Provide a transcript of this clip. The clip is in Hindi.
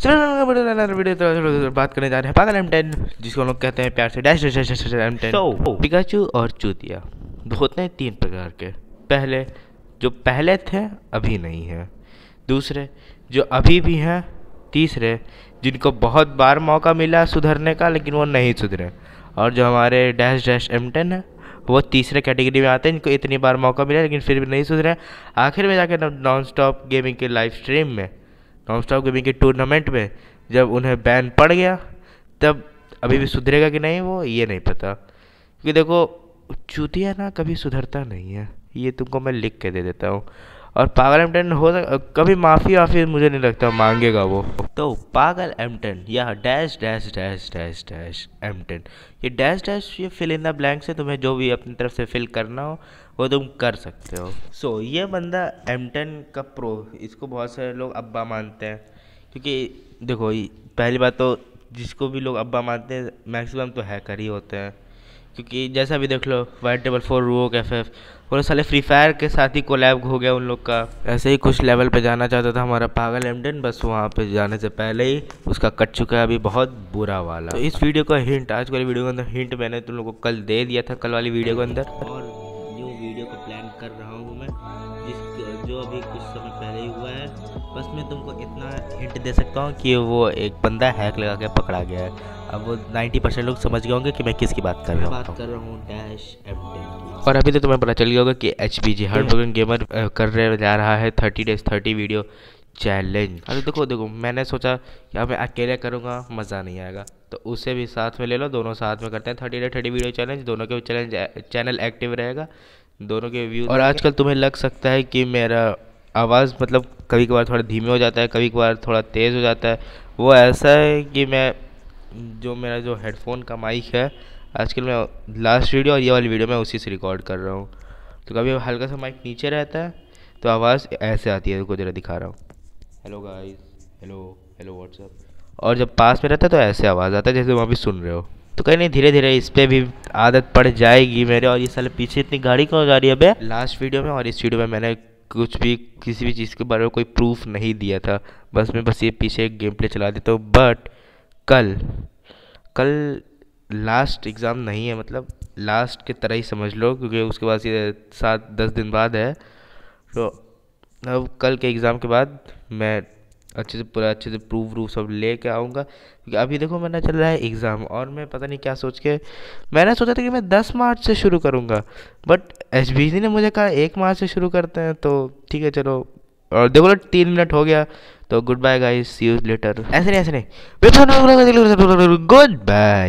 चलो बात करने जा रहे हैं पागल एम टेन जिसको लोग कहते हैं प्यार से dash dash M ten Pikachu और चूतिया होते हैं तीन प्रकार के पहले जो पहले थे अभी नहीं हैं दूसरे जो अभी भी हैं तीसरे जिनको बहुत बार मौका मिला सुधरने का लेकिन वो नहीं सुधरे और जो हमारे डैश डैश एम टेन है वो तीसरे कैटेगरी में आते हैं जिनको इतनी बार मौका मिला लेकिन फिर भी नहीं सुधरे आखिर में जाकर नॉन स्टॉप गेमिंग के लाइव स्ट्रीम में नॉनस्टॉप स्टॉप गेमिंग के टूर्नामेंट में जब उन्हें बैन पड़ गया तब अभी भी सुधरेगा कि नहीं वो ये नहीं पता क्योंकि देखो चूतिया ना कभी सुधरता नहीं है ये तुमको मैं लिख के दे देता हूँ और पागल एम टेन हो सक तो कभी माफ़ी वाफ़ी मुझे नहीं लगता मांगेगा वो तो पागल एम टेन या dash dash dash dash dash M ten ये डैश डैश ये फिल इन द ब्लैंक से तुम्हें जो भी अपनी तरफ से फिल करना हो वो तुम कर सकते हो सो so, ये बंदा एम टेन का प्रो इसको बहुत सारे लोग अब्बा मानते हैं क्योंकि देखो पहली बात तो जिसको भी लोग अब्बा मानते हैं मैक्सिमम तो हैकर ही होते हैं क्योंकि जैसा भी देख लो white table four row F F और साले फ्री फायर के साथ ही कोलैब हो गया उन लोग का ऐसे ही कुछ लेवल पे जाना चाहता था हमारा पागल एमडन बस वहाँ पे जाने से पहले ही उसका कट चुका है अभी बहुत बुरा वाला तो इस वीडियो का हिंट आज वाली वीडियो के अंदर हिंट मैंने तुम लोग को कल दे दिया था कल वाली वीडियो के अंदर और न्यू वीडियो को प्लान कर रहा हूँ मैं जिस जो अभी कुछ समय पहले ही हुआ है बस मैं तुमको इतना हिंट दे सकता हूँ कि वो एक बंदा हैक लगा के पकड़ा गया है अब वो नाइन्टी परसेंट लोग समझ गए होंगे कि मैं किसकी बात कर रहा हूँ बात कर रहा हूँ डैश एफ और अभी तो तुम्हें पता चल गया होगा कि एच पी जी हर वर्किंग गेमर कर जा रहा है thirty days thirty video challenge अरे देखो देखो मैंने सोचा कि अब मैं अकेले करूँगा मज़ा नहीं आएगा तो उसे भी साथ में ले लो दोनों साथ में करते हैं thirty day thirty video challenge दोनों के चैलेंज चैनल एक्टिव रहेगा दोनों के व्यू और आजकल तुम्हें लग सकता है कि मेरा आवाज़ मतलब कभी कभार थोड़ा धीमे हो जाता है कभी कभार थोड़ा तेज़ हो जाता है वो ऐसा है कि मैं जो मेरा जो हेडफोन का माइक है आजकल मैं लास्ट वीडियो और ये वाली वीडियो मैं उसी से रिकॉर्ड कर रहा हूँ तो कभी हल्का सा माइक नीचे रहता है तो आवाज़ ऐसे आती है तो जरा दिखा रहा हूँ hello guys hello hello what's up और जब पास में रहता है तो ऐसे आवाज़ आता है जैसे वहाँ भी सुन रहे हो तो कहीं नहीं धीरे धीरे इस पर भी आदत पड़ जाएगी मेरे और ये साल पीछे इतनी गाड़ी क्यों जा रही है अब लास्ट वीडियो में और इस वीडियो में मैंने कुछ भी किसी भी चीज़ के बारे में कोई प्रूफ नहीं दिया था बस मैं बस ये पीछे गेम प्ले चला देता हूँ बट कल कल लास्ट एग्ज़ाम नहीं है मतलब लास्ट के तरह ही समझ लो क्योंकि उसके बाद ये सात दस दिन बाद है तो अब कल के एग्ज़ाम के बाद मैं अच्छे से पूरा अच्छे से प्रूफ व्रूफ सब ले कर आऊँगा क्योंकि अभी देखो मैंने चल रहा है एग्ज़ाम और मैं पता नहीं क्या सोच के मैंने सोचा था कि मैं दस मार्च से शुरू करूँगा बट एच ने मुझे कहा एक मार्च से शुरू करते हैं तो ठीक है चलो और देखो तीन मिनट हो गया तो good bye guys see you later ऐसे नहीं ऐसे नहीं गुड बाय